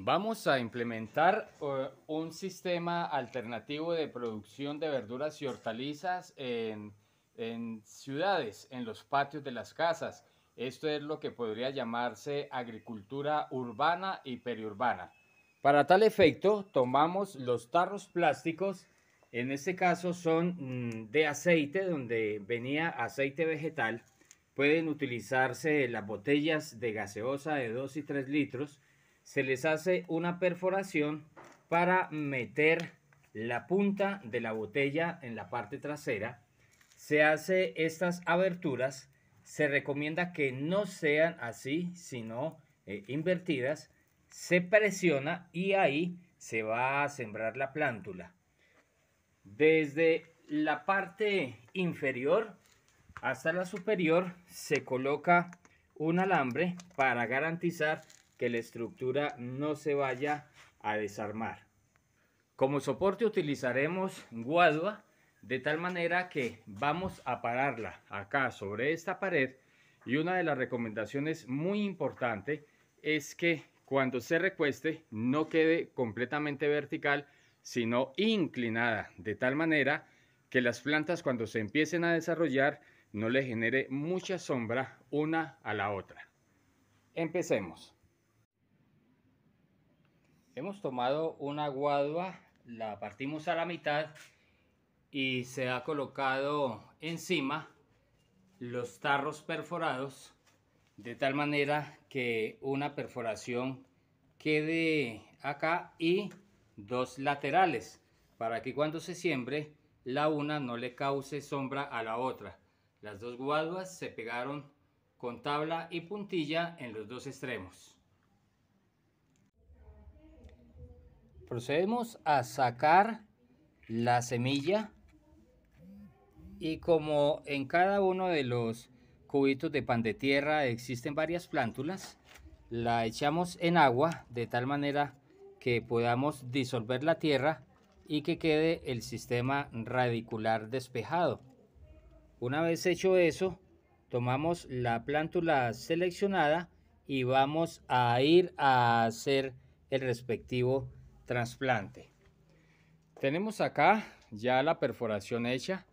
Vamos a implementar eh, un sistema alternativo de producción de verduras y hortalizas en, ciudades, en los patios de las casas. Esto es lo que podría llamarse agricultura urbana y periurbana. Para tal efecto, tomamos los tarros plásticos, en este caso son mm, de aceite, donde venía aceite vegetal. Pueden utilizarse las botellas de gaseosa de 2 y 3 litros se les hace una perforación para meter la punta de la botella en la parte trasera. Se hace estas aberturas. Se recomienda que no sean así, sino eh, invertidas. Se presiona y ahí se va a sembrar la plántula. Desde la parte inferior hasta la superior se coloca un alambre para garantizar que la estructura no se vaya a desarmar. Como soporte utilizaremos guadua de tal manera que vamos a pararla acá sobre esta pared y una de las recomendaciones muy importante es que cuando se recueste no quede completamente vertical sino inclinada de tal manera que las plantas cuando se empiecen a desarrollar no le genere mucha sombra una a la otra. Empecemos hemos tomado una guadua, la partimos a la mitad y se ha colocado encima los tarros perforados de tal manera que una perforación quede acá y dos laterales para que cuando se siembre la una no le cause sombra a la otra. Las dos guaduas se pegaron con tabla y puntilla en los dos extremos. procedemos a sacar la semilla y como en cada uno de los cubitos de pan de tierra existen varias plántulas, la echamos en agua de tal manera que podamos disolver la tierra y que quede el sistema radicular despejado. Una vez hecho eso, tomamos la plántula seleccionada y vamos a ir a hacer el respectivo trasplante. Tenemos acá ya la perforación hecha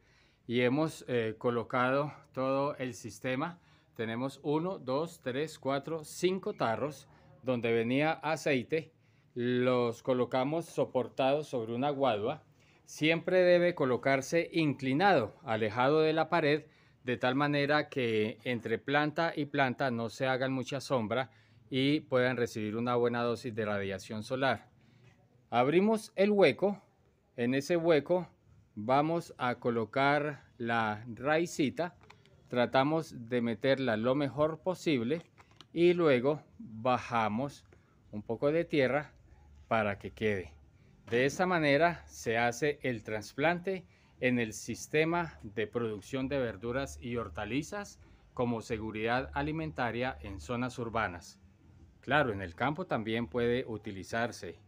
y hemos eh, colocado todo el sistema. Tenemos uno, dos, 3, cuatro, cinco tarros donde venía aceite. Los colocamos soportados sobre una guadua. Siempre debe colocarse inclinado, alejado de la pared, de tal manera que entre planta y planta no se hagan mucha sombra y puedan recibir una buena dosis de radiación solar. Abrimos el hueco. En ese hueco vamos a colocar la raicita. Tratamos de meterla lo mejor posible y luego bajamos un poco de tierra para que quede. De esa manera se hace el trasplante en el sistema de producción de verduras y hortalizas como seguridad alimentaria en zonas urbanas. Claro, en el campo también puede utilizarse